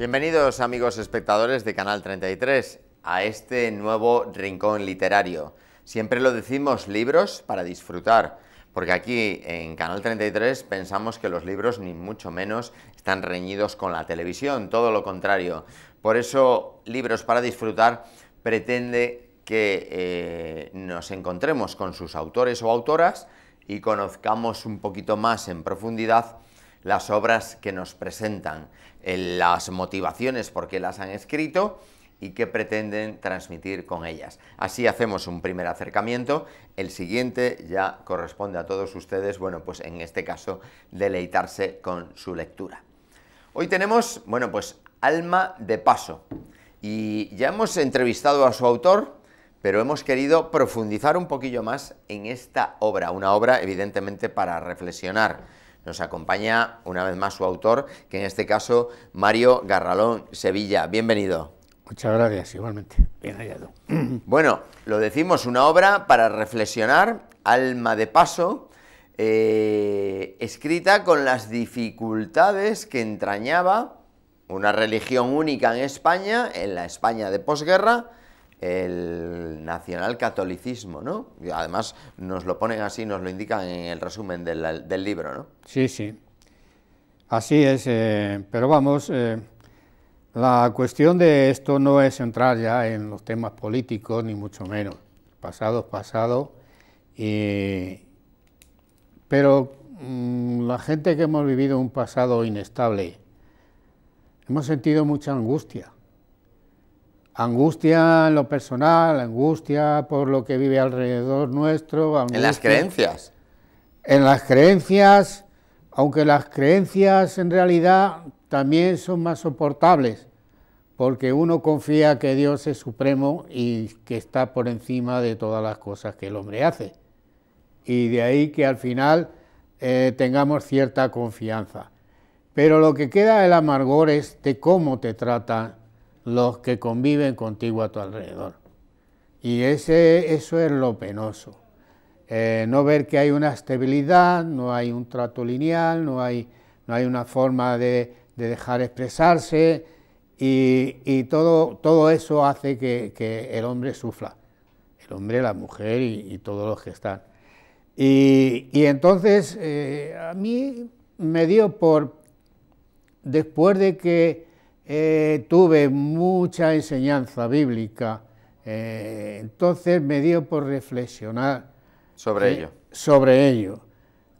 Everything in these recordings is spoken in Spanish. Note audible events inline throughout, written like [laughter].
Bienvenidos amigos espectadores de Canal 33 a este nuevo rincón literario. Siempre lo decimos libros para disfrutar, porque aquí en Canal 33 pensamos que los libros ni mucho menos están reñidos con la televisión, todo lo contrario. Por eso libros para disfrutar pretende que eh, nos encontremos con sus autores o autoras y conozcamos un poquito más en profundidad las obras que nos presentan, eh, las motivaciones por qué las han escrito y qué pretenden transmitir con ellas. Así hacemos un primer acercamiento, el siguiente ya corresponde a todos ustedes, bueno, pues en este caso, deleitarse con su lectura. Hoy tenemos, bueno, pues Alma de Paso, y ya hemos entrevistado a su autor, pero hemos querido profundizar un poquillo más en esta obra, una obra evidentemente para reflexionar, nos acompaña una vez más su autor, que en este caso, Mario Garralón Sevilla. Bienvenido. Muchas gracias, igualmente. Bien hallado. [clears throat] Bueno, lo decimos, una obra para reflexionar, alma de paso, eh, escrita con las dificultades que entrañaba una religión única en España, en la España de posguerra, el nacionalcatolicismo, ¿no? Y además nos lo ponen así, nos lo indican en el resumen del, libro, ¿no? Sí, sí. Así es, eh, pero vamos, eh, la cuestión de esto no es entrar ya en los temas políticos, ni mucho menos. Pasado es pasado, pero mm, la gente que hemos vivido un pasado inestable, hemos sentido mucha angustia Angustia en lo personal, angustia por lo que vive alrededor nuestro. en las creencias. En las creencias, aunque las creencias en realidad también son más soportables, porque uno confía que Dios es supremo y que está por encima de todas las cosas que el hombre hace. Y de ahí que al final eh, tengamos cierta confianza. Pero lo que queda el amargor es de cómo te trata los que conviven contigo a tu alrededor. Y ese, eso es lo penoso. Eh, no ver que hay una estabilidad, no hay un trato lineal, no hay, no hay una forma de, dejar expresarse y, todo, todo eso hace que, el hombre sufra, el hombre, la mujer y, todos los que están. Y, entonces eh, a mí me dio por, después de que eh, tuve mucha enseñanza bíblica, eh, entonces me dio por reflexionar sobre eh, ello. Sobre ello.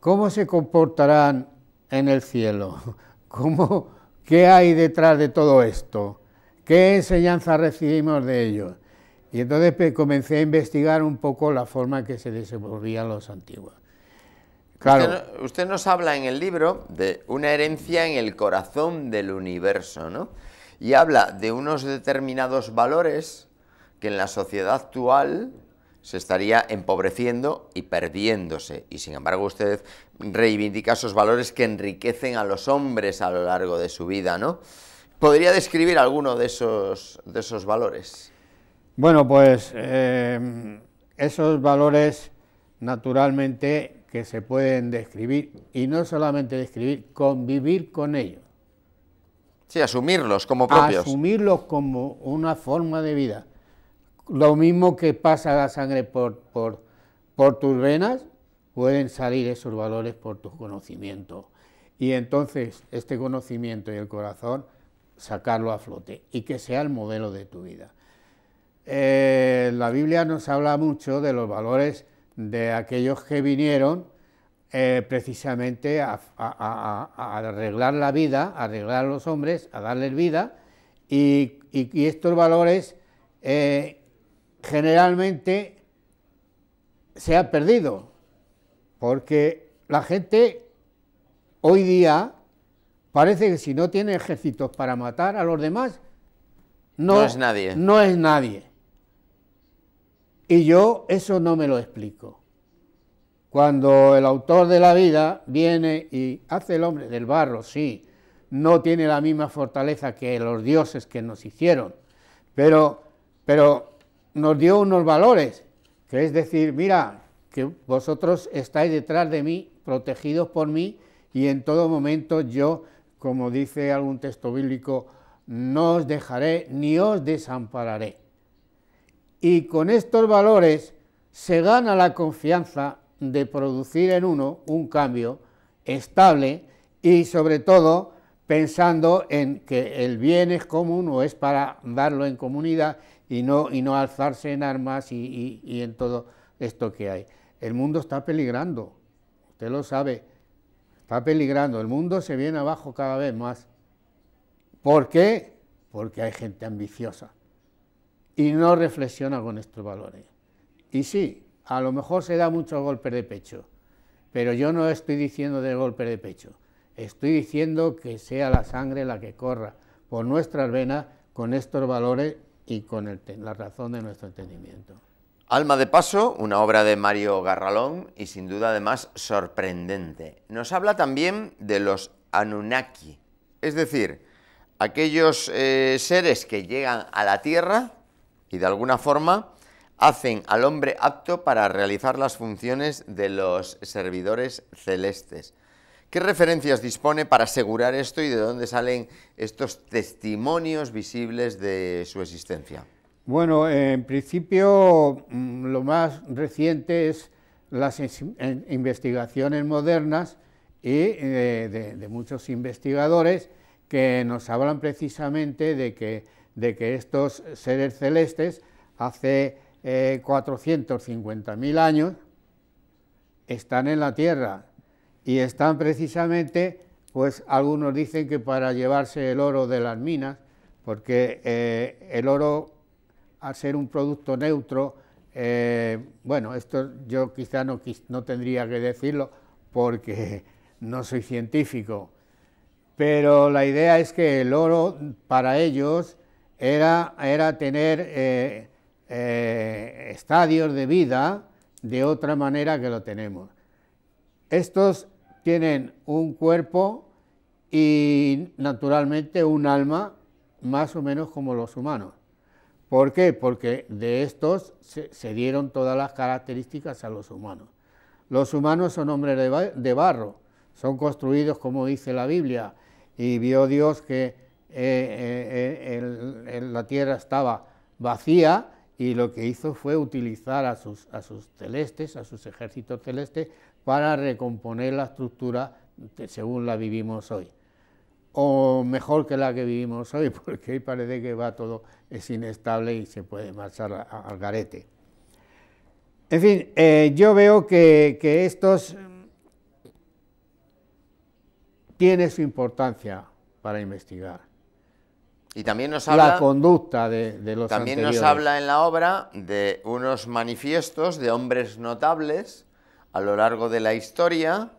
¿Cómo se comportarán en el cielo? [laughs] ¿Cómo, ¿Qué hay detrás de todo esto? ¿Qué enseñanza recibimos de ellos? Y entonces pues, comencé a investigar un poco la forma que se desenvolvían los antiguos. Usted, nos habla en el libro de una herencia en el corazón del universo, ¿no? Y habla de unos determinados valores que en la sociedad actual se estaría empobreciendo y perdiéndose. Y sin embargo usted reivindica esos valores que enriquecen a los hombres a lo largo de su vida, ¿no? ¿Podría describir alguno de esos, de esos valores? Bueno, pues eh, esos valores naturalmente que se pueden describir y no solamente describir, convivir con ellos. Sí, asumirlos como propios. Asumirlos como una forma de vida. Lo mismo que pasa la sangre por, por, por tus venas, pueden salir esos valores por tus conocimientos. Y entonces este conocimiento y el corazón sacarlo a flote y que sea el modelo de tu vida. Eh, la Biblia nos habla mucho de los valores de aquellos que vinieron eh, precisamente a, arreglar la vida, a arreglar a los hombres, a darles vida, y, estos valores eh, generalmente se han perdido, porque la gente hoy día parece que si no tiene ejércitos para matar a los demás, No es nadie. Y yo eso no me lo explico. Cuando el autor de la vida viene y hace el hombre del barro, sí, no tiene la misma fortaleza que los dioses que nos hicieron, pero, pero nos dio unos valores, que es decir, mira, que vosotros estáis detrás de mí, protegidos por mí, y en todo momento yo, como dice algún texto bíblico, no os dejaré ni os desampararé. Y con estos valores se gana la confianza de producir en uno un cambio estable y sobre todo pensando en que el bien es común o es para darlo en comunidad y no, y no alzarse en armas y, en todo esto que hay. El mundo está peligrando, usted lo sabe, está peligrando, el mundo se viene abajo cada vez más. ¿Por qué? Porque hay gente ambiciosa y no reflexiona con estos valores. Y sí, a lo mejor se da muchos golpes de pecho, pero yo no estoy diciendo de golpe de pecho, estoy diciendo que sea la sangre la que corra por nuestras venas con estos valores y con la razón de nuestro entendimiento. Alma de Paso, una obra de Mario Garralón y sin duda además sorprendente. Nos habla también de los Anunnaki, es decir, aquellos eh, seres que llegan a la Tierra y de alguna forma hacen al hombre apto para realizar las funciones de los servidores celestes. ¿Qué referencias dispone para asegurar esto y de dónde salen estos testimonios visibles de su existencia? Bueno, en principio mm, lo más reciente es las investigaciones modernas y eh, de, muchos investigadores que nos hablan precisamente de que, de que estos seres celestes hace 450.000 eh, años, están en la Tierra y están precisamente, pues algunos dicen que para llevarse el oro de las minas, porque eh, el oro, al ser un producto neutro, eh, bueno, esto yo quizá no, no tendría que decirlo porque no soy científico, pero la idea es que el oro para ellos era, era tener eh, estadios de vida de otra manera que lo tenemos. Estos tienen un cuerpo y naturalmente un alma más o menos como los humanos. ¿Por qué? Porque de estos se, dieron todas las características a los humanos. Los humanos son hombres de, barro, son construidos como dice la Biblia, y vio Dios que eh, eh, la tierra estaba vacía y lo que hizo fue utilizar a sus, a sus celestes, a sus ejércitos celestes, para recomponer la estructura según la vivimos hoy. O mejor que la que vivimos hoy, [laughs] porque parece que va todo, es inestable y se puede marchar al garete. En fin, eh, yo veo que, que estos mm, tiene su importancia para investigar. Y también nos habla... También nos habla en la obra de unos manifiestos de hombres notables a lo largo de la historia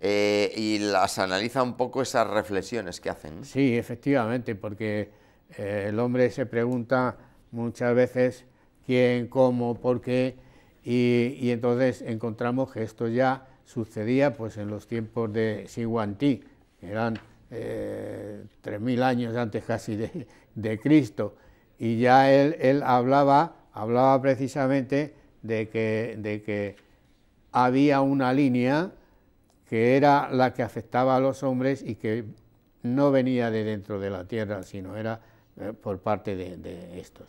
eh, y las analiza un poco esas reflexiones que hacen. Sí, efectivamente, porque eh, el hombre se pregunta muchas veces quién, cómo, por qué, y, entonces encontramos que esto ya sucedía pues en los tiempos de Siguantí, que eran 3.000 eh, años antes casi de, Cristo, y ya él, él, hablaba, hablaba precisamente de que, de que había una línea que era la que afectaba a los hombres y que no venía de dentro de la tierra, sino era eh, por parte de, estos.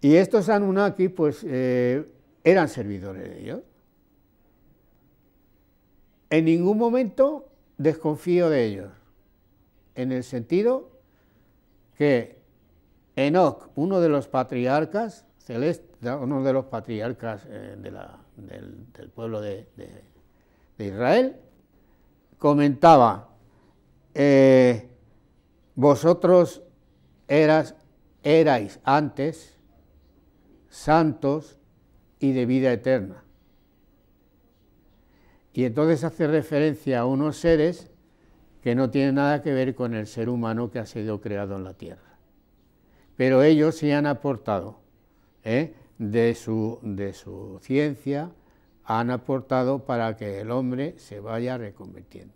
Y estos Anunnaki, pues, eh, eran servidores de ellos, En ningún momento desconfío de ellos en el sentido que Enoch, uno de los patriarcas celeste, uno de los patriarcas eh, del, pueblo de, Israel, comentaba, eh, vosotros eras, erais antes santos y de vida eterna. Y entonces hace referencia a unos seres que no tiene nada que ver con el ser humano que ha sido creado en la tierra. Pero ellos sí han aportado ¿eh? de, su, de su ciencia, han aportado para que el hombre se vaya reconvirtiendo.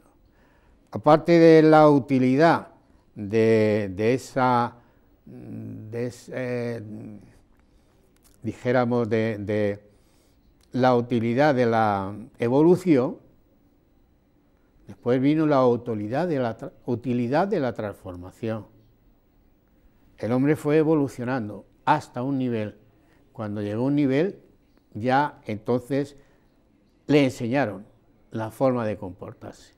Aparte de la utilidad de, esa, eh, dijéramos, de la utilidad de la evolución, Después vino la, utilidad de la, utilidad de la transformación. El hombre fue evolucionando hasta un nivel. Cuando llegó a un nivel, ya entonces le enseñaron la forma de comportarse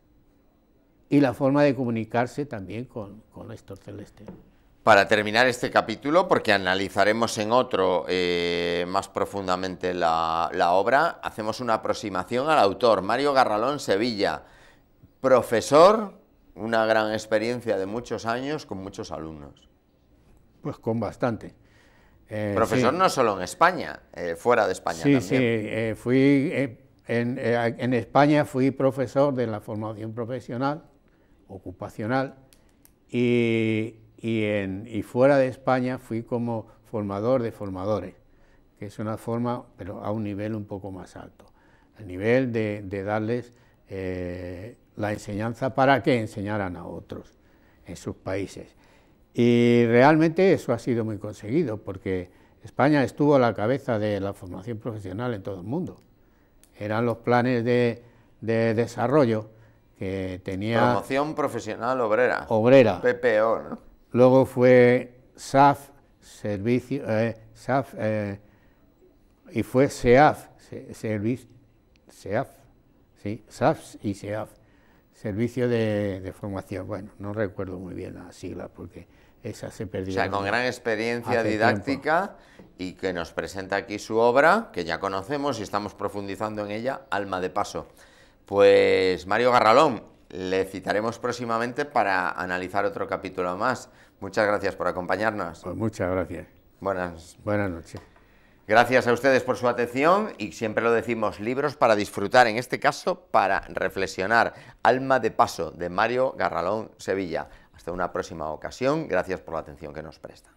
y la forma de comunicarse también con, con estos Para terminar este capítulo, porque analizaremos en otro eh, más profundamente la obra, hacemos una aproximación al autor, Mario Garralón Sevilla profesor, una gran experiencia de muchos años con muchos alumnos. Pues con bastante. Eh, profesor no solo en España, eh, fuera de España también. Sí, eh, fui, eh, en, España fui profesor de la formación profesional, ocupacional, y, en, fuera de España fui como formador de formadores, que es una forma, pero a un nivel un poco más alto, a nivel de, darles la enseñanza para que enseñaran a otros en sus países. Y realmente eso ha sido muy conseguido, porque España estuvo a la cabeza de la formación profesional en todo el mundo. Eran los planes de, desarrollo que tenía... Formación Profesional Obrera. Obrera. PPO, ¿no? Luego fue SAF, servicio, eh, eh, y fue SEAF, SEAF, sí, SAF y SEAF Servicio de, formación, bueno, no recuerdo muy bien la sigla, porque esa se perdió. O sea, con gran experiencia didáctica y que nos presenta aquí su obra, que ya conocemos y estamos profundizando en ella, Alma de Paso. Pues Mario Garralón, le citaremos próximamente para analizar otro capítulo más. Muchas gracias por acompañarnos. Pues muchas gracias. Buenas. Buenas noches. Gracias a ustedes por su atención y siempre lo decimos, libros para disfrutar, en este caso para reflexionar. Alma de Paso de Mario Garralón Sevilla. Hasta una próxima ocasión, gracias por la atención que nos presta.